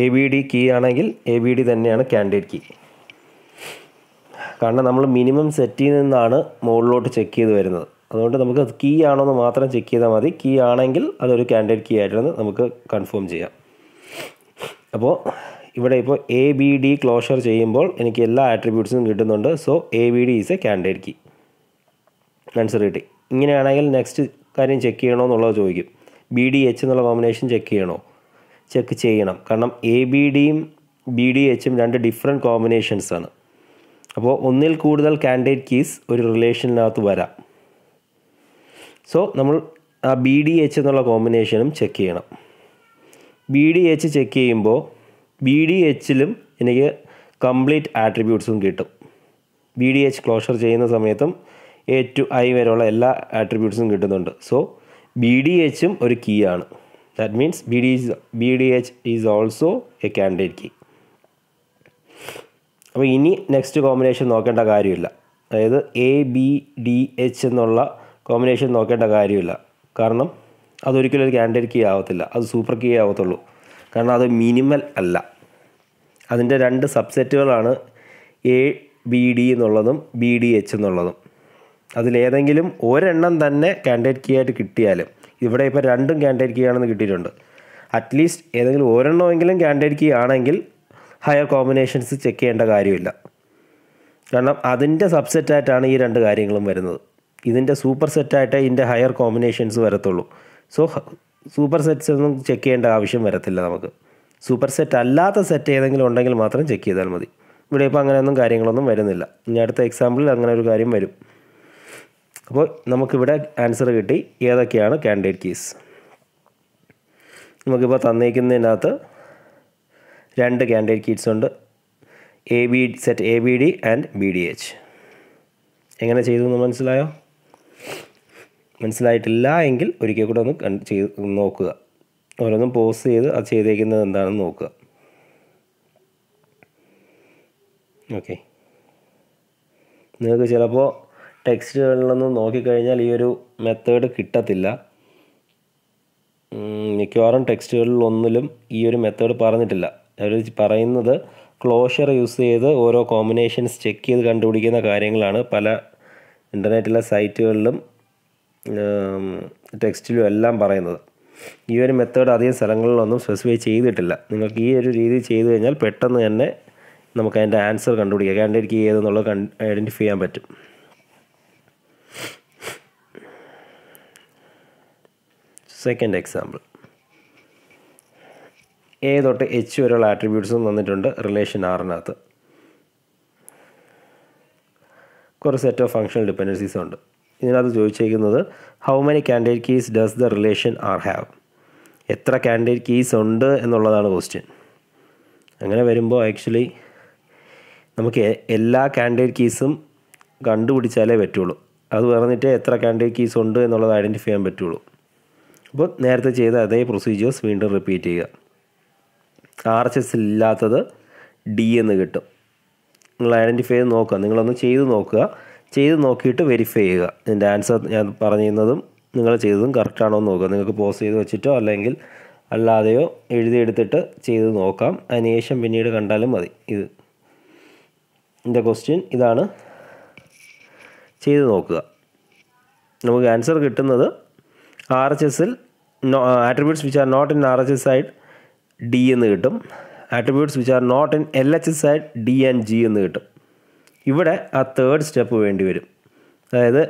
എ ബി ഡി കീ ആണെങ്കിൽ എ ബി ഡി തന്നെയാണ് ക്യാൻഡിഡേറ്റ് കീ കാരണം നമ്മൾ മിനിമം സെറ്റിൽ നിന്നാണ് മുകളിലോട്ട് ചെക്ക് ചെയ്ത് വരുന്നത് അതുകൊണ്ട് നമുക്ക് കീ ആണോ എന്ന് മാത്രം ചെക്ക് ചെയ്താൽ മതി കീ ആണെങ്കിൽ അതൊരു ക്യാൻഡിഡേറ്റ് കീ ആയിട്ടാണ് നമുക്ക് കൺഫേം ചെയ്യാം അപ്പോൾ ഇവിടെ ഇപ്പോൾ എ ബി ഡി ക്ലോഷർ ചെയ്യുമ്പോൾ എനിക്ക് എല്ലാ ആട്രിബ്യൂട്ട്സും കിട്ടുന്നുണ്ട് so A B D is a candidate key answer കിട്ടി ഇങ്ങനെയാണെങ്കിൽ നെക്സ്റ്റ് കാര്യം ചെക്ക് ചെയ്യണോ എന്നുള്ളത് ചോദിക്കും ബി ഡി എച്ച് എന്നുള്ള കോമ്പിനേഷൻ ചെക്ക് ചെയ്യണോ ചെക്ക് ചെയ്യണം കാരണം എ ബി ഡിയും ബി ഡി എച്ചും രണ്ട് ഡിഫറെൻ്റ് കോമ്പിനേഷൻസ് ആണ് അപ്പോൾ ഒന്നിൽ കൂടുതൽ കാൻഡിഡേറ്റ് കീസ് ഒരു റിലേഷനിനകത്ത് വരാം സോ നമ്മൾ ആ ബി ഡി എച്ച് എന്നുള്ള കോമ്പിനേഷനും ചെക്ക് ചെയ്യണം ബി ഡി എച്ച് ചെക്ക് ചെയ്യുമ്പോൾ ബി ഡി എച്ചിലും എനിക്ക് കംപ്ലീറ്റ് ആട്രിബ്യൂട്ട്സും കിട്ടും ബി ഡി എച്ച് ക്ലോഷർ ചെയ്യുന്ന സമയത്തും എ ടു ഐ വരെയുള്ള എല്ലാ ആട്രിബ്യൂട്ട്സും കിട്ടുന്നുണ്ട് സോ ബി ഡി എച്ചും ഒരു കീ ആണ് that means B D B D H is also a candidate key അപ്പോൾ ഇനി നെക്സ്റ്റ് കോമ്പിനേഷൻ നോക്കേണ്ട കാര്യമില്ല അതായത് എ ബി ഡി എച്ച് എന്നുള്ള കോമ്പിനേഷൻ നോക്കേണ്ട കാര്യമില്ല കാരണം അതൊരിക്കലും ഒരു കാൻഡിഡേറ്റ് കീ ആവത്തില്ല അത് സൂപ്പർ കീ ആവത്തുള്ളൂ കാരണം അത് മിനിമൽ അല്ല അതിൻ്റെ രണ്ട് സബ്സെറ്റുകളാണ് എ ബി ഡി എന്നുള്ളതും ബി ഡി എച്ച് എന്നുള്ളതും അതിലേതെങ്കിലും ഒരെണ്ണം തന്നെ കാൻഡിഡേറ്റ് കീ ആയിട്ട് കിട്ടിയാലും ഇവിടെ ഇപ്പോൾ രണ്ടും കാൻഡിഡേറ്റ് കീ ആണെന്ന് കിട്ടിയിട്ടുണ്ട് അറ്റ്ലീസ്റ്റ് ഏതെങ്കിലും ഒരെണ്ണമെങ്കിലും കാൻഡിഡേറ്റ് കീ ആണെങ്കിൽ ഹയർ കോമ്പിനേഷൻസ് ചെക്ക് ചെയ്യേണ്ട കാര്യമില്ല കാരണം അതിൻ്റെ സബ്സെറ്റായിട്ടാണ് ഈ രണ്ട് കാര്യങ്ങളും വരുന്നത് ഇതിൻ്റെ സൂപ്പർ സെറ്റായിട്ടേ ഇതിൻ്റെ ഹയർ കോമ്പിനേഷൻസ് വരത്തുള്ളൂ സോ സൂപ്പർ സെറ്റ്സ് ഒന്നും ചെക്ക് ചെയ്യേണ്ട ആവശ്യം വരത്തില്ല നമുക്ക് സൂപ്പർ സെറ്റ് അല്ലാത്ത സെറ്റ് ഏതെങ്കിലും ഉണ്ടെങ്കിൽ മാത്രം ചെക്ക് ചെയ്താൽ മതി ഇവിടെ ഇപ്പോൾ അങ്ങനെയൊന്നും കാര്യങ്ങളൊന്നും വരുന്നില്ല ഇനി അടുത്ത എക്സാമ്പിളിൽ അങ്ങനെ ഒരു കാര്യം വരും അപ്പോൾ നമുക്കിവിടെ ആൻസർ കിട്ടി ഏതൊക്കെയാണ് കാൻഡിഡേറ്റ് കീസ് നമുക്കിപ്പോൾ തന്നേക്കുന്നതിനകത്ത് രണ്ട് കാൻഡിഡേറ്റ് കീറ്റ്സ് ഉണ്ട് A B set A B D and B D H എങ്ങനെ ചെയ്തു എന്ന് മനസ്സിലായോ മനസ്സിലായിട്ടില്ല എങ്കിൽ ഒരിക്കൽ കൂടെ ഒന്ന് ചെയ്ത് നോക്കുക ഓരോന്നും പോസ് ചെയ്ത് അത് ചെയ്തേക്കുന്നത് എന്താണെന്ന് നോക്കുക ഓക്കെ നിങ്ങൾക്ക് ചിലപ്പോൾ ടെക്സ്റ്റുകളിലൊന്നും നോക്കിക്കഴിഞ്ഞാൽ ഈ ഒരു മെത്തേഡ് കിട്ടത്തില്ല മിക്കവാറും ടെക്സ്റ്റുകളിലൊന്നിലും ഒന്നിലും ഈ ഒരു മെത്തേഡ് പറഞ്ഞിട്ടില്ല അവർ പറയുന്നത് ക്ലോഷർ യൂസ് ചെയ്ത് ഓരോ കോമ്പിനേഷൻസ് ചെക്ക് ചെയ്ത് കണ്ടുപിടിക്കുന്ന കാര്യങ്ങളാണ് പല ഇൻ്റർനെറ്റിലെ സൈറ്റുകളിലും ടെക്സ്റ്റിലും എല്ലാം പറയുന്നത് ഈ ഒരു മെത്തേഡ് അധികം സ്ഥലങ്ങളിലൊന്നും സ്പെസിഫൈ ചെയ്തിട്ടില്ല നിങ്ങൾക്ക് ഈ ഒരു രീതി ചെയ്തു കഴിഞ്ഞാൽ പെട്ടെന്ന് തന്നെ നമുക്ക് അതിൻ്റെ ആൻസർ കണ്ടുപിടിക്കാം കാൻഡിഡേറ്റ് കീ ഏതെന്നുള്ളത് കൺ ഐഡൻറ്റിഫൈ ചെയ്യാൻ പറ്റും സെക്കൻഡ് എക്സാമ്പിൾ എ തൊട്ട് എച്ച് വരെയുള്ള ആട്രിബ്യൂട്ട്സും തന്നിട്ടുണ്ട് റിലേഷൻ ആറിനകത്ത് കുറേ സെറ്റ് ഓഫ് ഫങ്ഷണൽ ഡിപ്പെൻഡൻസീസും ഉണ്ട് ഇതിനകത്ത് ചോദിച്ചേക്കുന്നത് how many candidate keys does the relation R have എത്ര കാൻഡിഡേറ്റ് കീസ് ഉണ്ട് എന്നുള്ളതാണ് ക്വസ്റ്റ്യൻ അങ്ങനെ വരുമ്പോൾ ആക്ച്വലി നമുക്ക് എല്ലാ കാൻഡിഡേറ്റ് കീസും കണ്ടുപിടിച്ചാലേ പറ്റുള്ളൂ അത് പറഞ്ഞിട്ട് എത്ര കാൻഡിഡേറ്റ് കീസ് ഉണ്ട് എന്നുള്ളത് ഐഡൻറ്റിഫൈ ചെയ്യാൻ പറ്റുള്ളൂ അപ്പോൾ നേരത്തെ ചെയ്ത അതേ പ്രൊസീജിയേഴ്സ് വീണ്ടും റിപ്പീറ്റ് ചെയ്യുക ആർ എച്ച് എസ് ഇല്ലാത്തത് ഡി എന്ന് കിട്ടും നിങ്ങൾ ഐഡൻറ്റിഫൈ ചെയ്ത് നോക്കുക നിങ്ങളൊന്ന് ചെയ്ത് നോക്കുക ചെയ്ത് നോക്കിയിട്ട് വെരിഫൈ ചെയ്യുക ഇതിൻ്റെ ആൻസർ ഞാൻ പറഞ്ഞിരുന്നതും നിങ്ങൾ ചെയ്തതും കറക്റ്റാണോ എന്ന് നോക്കുക നിങ്ങൾക്ക് പോസ് ചെയ്ത് വെച്ചിട്ടോ അല്ലെങ്കിൽ അല്ലാതെയോ എഴുതിയെടുത്തിട്ട് ചെയ്ത് നോക്കാം അതിനുശേഷം പിന്നീട് കണ്ടാലും മതി ഇത് എൻ്റെ ക്വസ്റ്റ്യൻ ഇതാണ് ചെയ്ത് നോക്കുക നമുക്ക് ആൻസർ കിട്ടുന്നത് ആർ എച്ച് എസിൽ no attributes which are not in R H S side D എന്ന് കിട്ടും attributes which are not in L H S side D and G എന്ന് കിട്ടും ഇവിടെ ആ തേർഡ് സ്റ്റെപ്പ് വേണ്ടി വരും അതായത്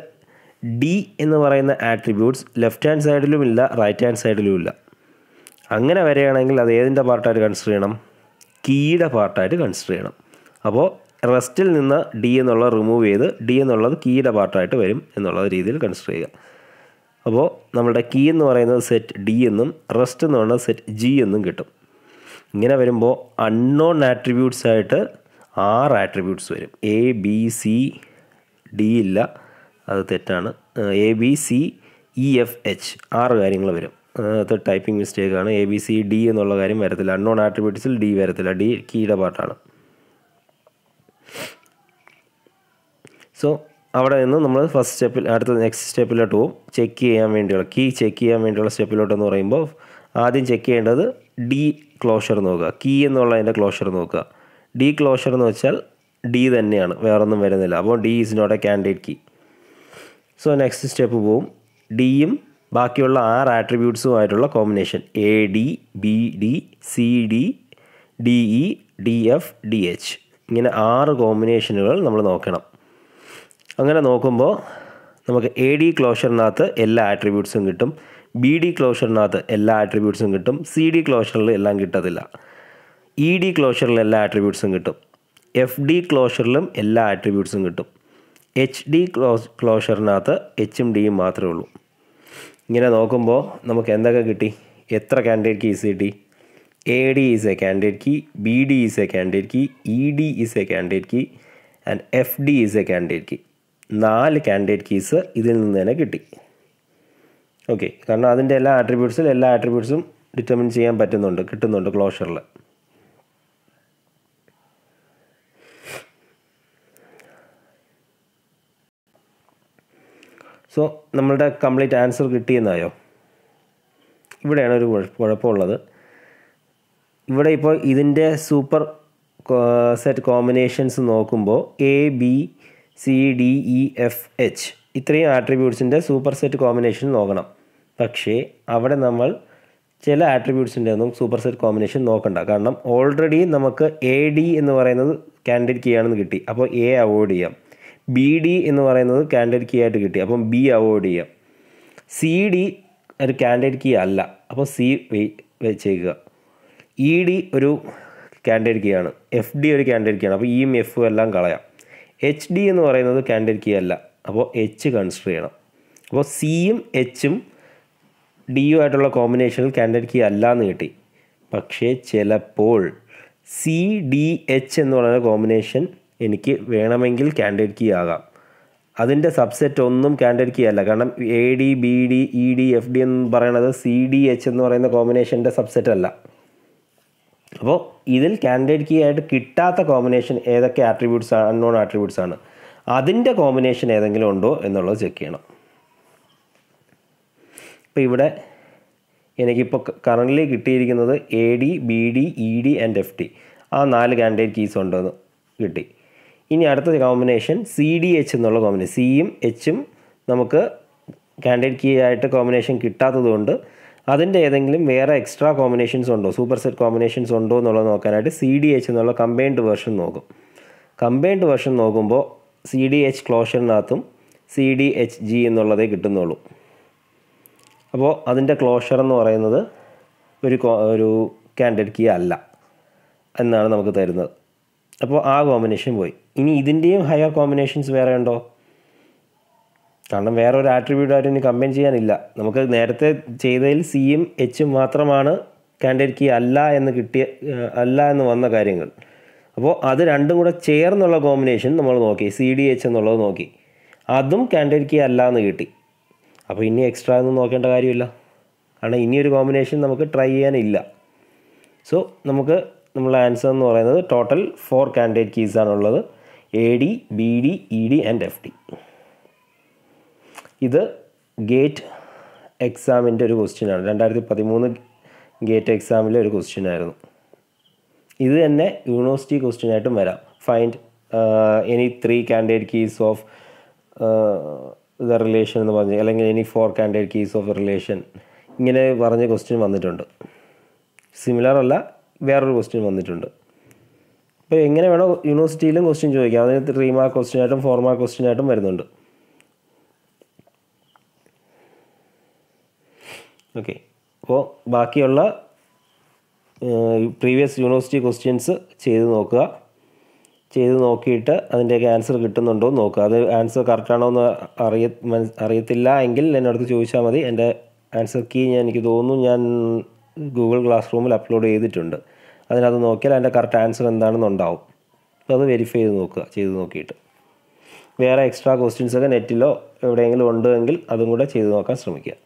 ഡി എന്ന് പറയുന്ന ആട്രിബ്യൂട്ട്സ് ലെഫ്റ്റ് ഹാൻഡ് സൈഡിലും ഇല്ല റൈറ്റ് ഹാൻഡ് സൈഡിലും ഇല്ല അങ്ങനെ വരികയാണെങ്കിൽ അത് ഏതിൻ്റെ പാർട്ടായിട്ട് കൺസിഡർ ചെയ്യണം കീയുടെ പാർട്ടായിട്ട് കൺസിഡർ ചെയ്യണം അപ്പോൾ റെസ്റ്റിൽ നിന്ന് ഡി എന്നുള്ളത് റിമൂവ് ചെയ്ത് ഡി എന്നുള്ളത് കീയുടെ പാർട്ടായിട്ട് വരും എന്നുള്ള രീതിയിൽ കൺസിഡർ ചെയ്യുക അപ്പോൾ നമ്മുടെ കീ എന്ന് പറയുന്നത് സെറ്റ് ഡി എന്നും റെസ്റ്റ് എന്ന് പറയുന്നത് സെറ്റ് ജി എന്നും കിട്ടും ഇങ്ങനെ വരുമ്പോൾ അൺനോൺ ആട്രിബ്യൂട്ട്സ് ആയിട്ട് ആറ് ആട്രിബ്യൂട്ട്സ് വരും എ ബി സി ഡി ഇല്ല അത് തെറ്റാണ് A B C E F H ആറ് കാര്യങ്ങൾ വരും അത് ടൈപ്പിംഗ് മിസ്റ്റേക്കാണ് എ ബി സി ഡി എന്നുള്ള കാര്യം വരത്തില്ല അൺനോൺ ആട്രിബ്യൂട്ട്സിൽ ഡി വരത്തില്ല ഡി കീയുടെ പാട്ടാണ് സോ അവിടെ നിന്ന് നമ്മൾ ഫസ്റ്റ് സ്റ്റെപ്പിൽ അടുത്ത നെക്സ്റ്റ് സ്റ്റെപ്പിലോട്ട് പോകും ചെക്ക് ചെയ്യാൻ വേണ്ടിയുള്ള കീ ചെക്ക് ചെയ്യാൻ വേണ്ടിയുള്ള സ്റ്റെപ്പിലോട്ടെന്ന് പറയുമ്പോൾ ആദ്യം ചെക്ക് ചെയ്യേണ്ടത് ഡി ക്ലോഷർ നോക്കുക കീ എന്നുള്ളതിൻ്റെ ക്ലോഷർ നോക്കുക ഡി ക്ലോഷർ എന്ന് വെച്ചാൽ ഡി തന്നെയാണ് വേറൊന്നും വരുന്നില്ല അപ്പോൾ D is not a candidate key so next step പോവും ഡിയും ബാക്കിയുള്ള ആറ് ആട്രിബ്യൂട്ട്സുമായിട്ടുള്ള combination A D B D C D D E D F D H ഇങ്ങനെ ആറ് കോമ്പിനേഷനുകൾ നമ്മൾ നോക്കണം അങ്ങനെ നോക്കുമ്പോൾ നമുക്ക് എ ഡി ക്ലോഷറിനകത്ത് എല്ലാ ആട്രിബ്യൂട്ട്സും കിട്ടും ബി ഡി ക്ലോഷറിനകത്ത് എല്ലാ ആട്രിബ്യൂട്ട്സും കിട്ടും സി ഡി ക്ലോഷറിൽ എല്ലാം കിട്ടത്തില്ല ഇ ഡി ക്ലോഷറിൽ എല്ലാ ആട്രിബ്യൂട്ട്സും കിട്ടും എഫ് ഡി ക്ലോഷറിലും എല്ലാ ആട്രിബ്യൂട്ട്സും കിട്ടും എച്ച് ഡി ക്ലോ ക്ലോഷറിനകത്ത് എച്ചും ഡിയും മാത്രമേ ഉള്ളൂ ഇങ്ങനെ നോക്കുമ്പോൾ നമുക്ക് എന്തൊക്കെ കിട്ടി എത്ര കാൻഡിഡേറ്റ് കീസ് കിട്ടി A D is a candidate key B D is a candidate key E D is a candidate key and F D is a candidate key നാല് കാൻഡിഡേറ്റ് കീസ് ഇതിൽ നിന്ന് തന്നെ കിട്ടി ഓക്കെ കാരണം അതിൻ്റെ എല്ലാ ആട്രിബ്യൂട്ട്സിൽ എല്ലാ ആട്രിബ്യൂട്ട്സും ഡിറ്റർമിൻ ചെയ്യാൻ പറ്റുന്നുണ്ട് കിട്ടുന്നുണ്ട് ക്ലോഷറിൽ സോ നമ്മളുടെ കംപ്ലീറ്റ് ആൻസർ കിട്ടിയെന്നായോ ഇവിടെയാണ് ഒരു കുഴപ്പമുള്ളത് ഇവിടെ ഇപ്പോൾ ഇതിൻ്റെ സൂപ്പർ സെറ്റ് കോമ്പിനേഷൻസ് നോക്കുമ്പോൾ A B C D E e, F H ഇത്രയും ആട്രിബ്യൂട്ട്സിൻ്റെ സൂപ്പർ സെറ്റ് കോമ്പിനേഷൻ നോക്കണം പക്ഷേ അവിടെ നമ്മൾ ചില ആട്രിബ്യൂട്ട്സിൻ്റെ ഒന്നും സൂപ്പർ സെറ്റ് കോമ്പിനേഷൻ നോക്കണ്ട കാരണം ഓൾറെഡി നമുക്ക് എ ഡി എന്ന് പറയുന്നത് കാൻഡിഡേറ്റ് കീ ആണെന്ന് കിട്ടി അപ്പോൾ എ അവോയ്ഡ് ചെയ്യാം ബി ഡി എന്ന് പറയുന്നത് കാൻഡിഡേറ്റ് കീ ആയിട്ട് കിട്ടി അപ്പം ബി അവോയ്ഡ് ചെയ്യാം സി ഡി ഒരു കാൻഡിഡേറ്റ് e e കീ അല്ല അപ്പോൾ സി വെച്ചേക്കുക ഇ ഡി ഒരു കാൻഡിഡേറ്റ് കീ ആണ് എഫ് ഡി ഒരു കാൻഡിഡേറ്റ് കീ ആണ് അപ്പോൾ ഇയും എഫും എല്ലാം കളയാം എച്ച് ഡി എന്ന് പറയുന്നത് കാൻഡിഡേറ്റ് കീ അല്ല അപ്പോൾ എച്ച് കൺസിഡർ ചെയ്യണം അപ്പോൾ സിയും എച്ചും യു ആയിട്ടുള്ള കോമ്പിനേഷനിൽ കാൻഡിഡേറ്റ് കീ അല്ല എന്ന് കിട്ടി പക്ഷേ ചിലപ്പോൾ സി ഡി എച്ച് എന്ന് പറയുന്ന കോമ്പിനേഷൻ എനിക്ക് വേണമെങ്കിൽ കാൻഡിഡേറ്റ് കീ ആകാം അതിൻ്റെ സബ്സെറ്റ് ഒന്നും കാൻഡിഡേറ്റ് കീ അല്ല കാരണം A D B D E D F D എന്ന് പറയുന്നത് സി ഡി എച്ച് എന്ന് പറയുന്ന കോമ്പിനേഷൻ്റെ സബ്സെറ്റ് അല്ല അപ്പോൾ ഇതിൽ കാൻഡിഡേറ്റ് കീ ആയിട്ട് കിട്ടാത്ത കോമ്പിനേഷൻ ഏതൊക്കെ ആട്രിബ്യൂട്ട്സ് ആണ് അൺനോൺ ആട്രിബ്യൂട്ട്സ് ആണ് അതിൻ്റെ കോമ്പിനേഷൻ ഏതെങ്കിലും ഉണ്ടോ എന്നുള്ളത് ചെക്ക് ചെയ്യണം ഇപ്പോൾ ഇവിടെ എനിക്കിപ്പോൾ കറൻ്റ്ലി കിട്ടിയിരിക്കുന്നത് A D B D E D and F T ആ നാല് കാൻഡിഡേറ്റ് കീസ് എന്ന് കിട്ടി ഇനി അടുത്ത കോമ്പിനേഷൻ സി ഡി എച്ച് എന്നുള്ള കോമ്പിനേഷൻ സിയും എച്ചും നമുക്ക് കാൻഡിഡേറ്റ് കീ ആയിട്ട് കോമ്പിനേഷൻ കിട്ടാത്തതുകൊണ്ട് അതിൻ്റെ ഏതെങ്കിലും വേറെ എക്സ്ട്രാ കോമ്പിനേഷൻസ് ഉണ്ടോ സൂപ്പർ സെറ്റ് കോമ്പിനേഷൻസ് ഉണ്ടോ എന്നുള്ളത് നോക്കാനായിട്ട് സി ഡി എച്ച് എന്നുള്ള കമ്പൈൻഡ് വേർഷൻ നോക്കും കമ്പൈൻഡ് വേർഷൻ നോക്കുമ്പോൾ സി ഡി എച്ച് ക്ലോഷറിനകത്തും സി ഡി എച്ച് ജി എന്നുള്ളതേ കിട്ടുന്നുള്ളൂ അപ്പോൾ അതിൻ്റെ ക്ലോഷർ എന്ന് പറയുന്നത് ഒരു ഒരു കാൻഡിഡേറ്റ് കീ അല്ല എന്നാണ് നമുക്ക് തരുന്നത് അപ്പോൾ ആ കോമ്പിനേഷൻ പോയി ഇനി ഇതിൻ്റെയും ഹയർ കോമ്പിനേഷൻസ് വേറെ ഉണ്ടോ കാരണം വേറെ ഒരു ആട്രിബ്യൂട്ട് ആയിട്ട് ഇനി കമ്പൈൻ ചെയ്യാനില്ല നമുക്ക് നേരത്തെ ചെയ്തതിൽ സിയും എച്ചും മാത്രമാണ് കാൻഡിഡേറ്റ് കീ അല്ല എന്ന് കിട്ടിയ അല്ല എന്ന് വന്ന കാര്യങ്ങൾ അപ്പോൾ അത് രണ്ടും കൂടെ ചേർന്നുള്ള കോമ്പിനേഷൻ നമ്മൾ നോക്കി സി ഡി എച്ച് എന്നുള്ളത് നോക്കി അതും കാൻഡിഡേറ്റ് കീ അല്ല എന്ന് കിട്ടി അപ്പോൾ ഇനി എക്സ്ട്രാ ഒന്നും നോക്കേണ്ട കാര്യമില്ല കാരണം ഇനിയൊരു കോമ്പിനേഷൻ നമുക്ക് ട്രൈ ചെയ്യാനില്ല സോ നമുക്ക് നമ്മളെ ആൻസർ എന്ന് പറയുന്നത് ടോട്ടൽ ഫോർ കാൻഡിഡേറ്റ് കീസ് ആണുള്ളത് A D B D E D and F D ഇത് ഗേറ്റ് എക്സാമിൻ്റെ ഒരു ക്വസ്റ്റ്യൻ ആണ് രണ്ടായിരത്തി പതിമൂന്ന് ഗേറ്റ് എക്സാമിലെ ഒരു ക്വസ്റ്റ്യൻ ആയിരുന്നു ഇത് തന്നെ യൂണിവേഴ്സിറ്റി ക്വസ്റ്റ്യൻ ആയിട്ടും വരാം find any three candidate keys of the relation എന്ന് പറഞ്ഞ് അല്ലെങ്കിൽ any four candidate keys of relation ഇങ്ങനെ പറഞ്ഞ ക്വസ്റ്റ്യൻ വന്നിട്ടുണ്ട് സിമിലർ അല്ല വേറൊരു ക്വസ്റ്റ്യൻ വന്നിട്ടുണ്ട് അപ്പോൾ എങ്ങനെ വേണോ യൂണിവേഴ്സിറ്റിയിലും ക്വസ്റ്റ്യൻ ചോദിക്കാം അതിന് ത്രീ മാർക്ക് ക്വസ്റ്റ്യൻ ആയിട്ടും ഫോർ മാർക്ക് ക്വസ്റ്റ്യൻ ആയിട്ടും വരുന്നുണ്ട് ഓക്കെ അപ്പോൾ ബാക്കിയുള്ള പ്രീവിയസ് യൂണിവേഴ്സിറ്റി ക്വസ്റ്റ്യൻസ് ചെയ്ത് നോക്കുക ചെയ്ത് നോക്കിയിട്ട് അതിൻ്റെയൊക്കെ ആൻസർ കിട്ടുന്നുണ്ടോ എന്ന് നോക്കുക അത് ആൻസർ കറക്റ്റാണോ എന്ന് അറിയ അറിയത്തില്ല എങ്കിൽ എൻ്റെ അടുത്ത് ചോദിച്ചാൽ മതി എൻ്റെ ആൻസർ കീ ഞാൻ എനിക്ക് തോന്നുന്നു ഞാൻ ഗൂഗിൾ ക്ലാസ് റൂമിൽ അപ്ലോഡ് ചെയ്തിട്ടുണ്ട് അതിനകത്ത് നോക്കിയാൽ അതിൻ്റെ കറക്റ്റ് ആൻസർ എന്താണെന്നുണ്ടാവും അത് വെരിഫൈ ചെയ്ത് നോക്കുക ചെയ്ത് നോക്കിയിട്ട് വേറെ എക്സ്ട്രാ ക്വസ്റ്റ്യൻസൊക്കെ നെറ്റിലോ എവിടെയെങ്കിലും ഉണ്ട് എങ്കിൽ അതും കൂടെ ചെയ്ത് നോക്കാൻ ശ്രമിക്കുക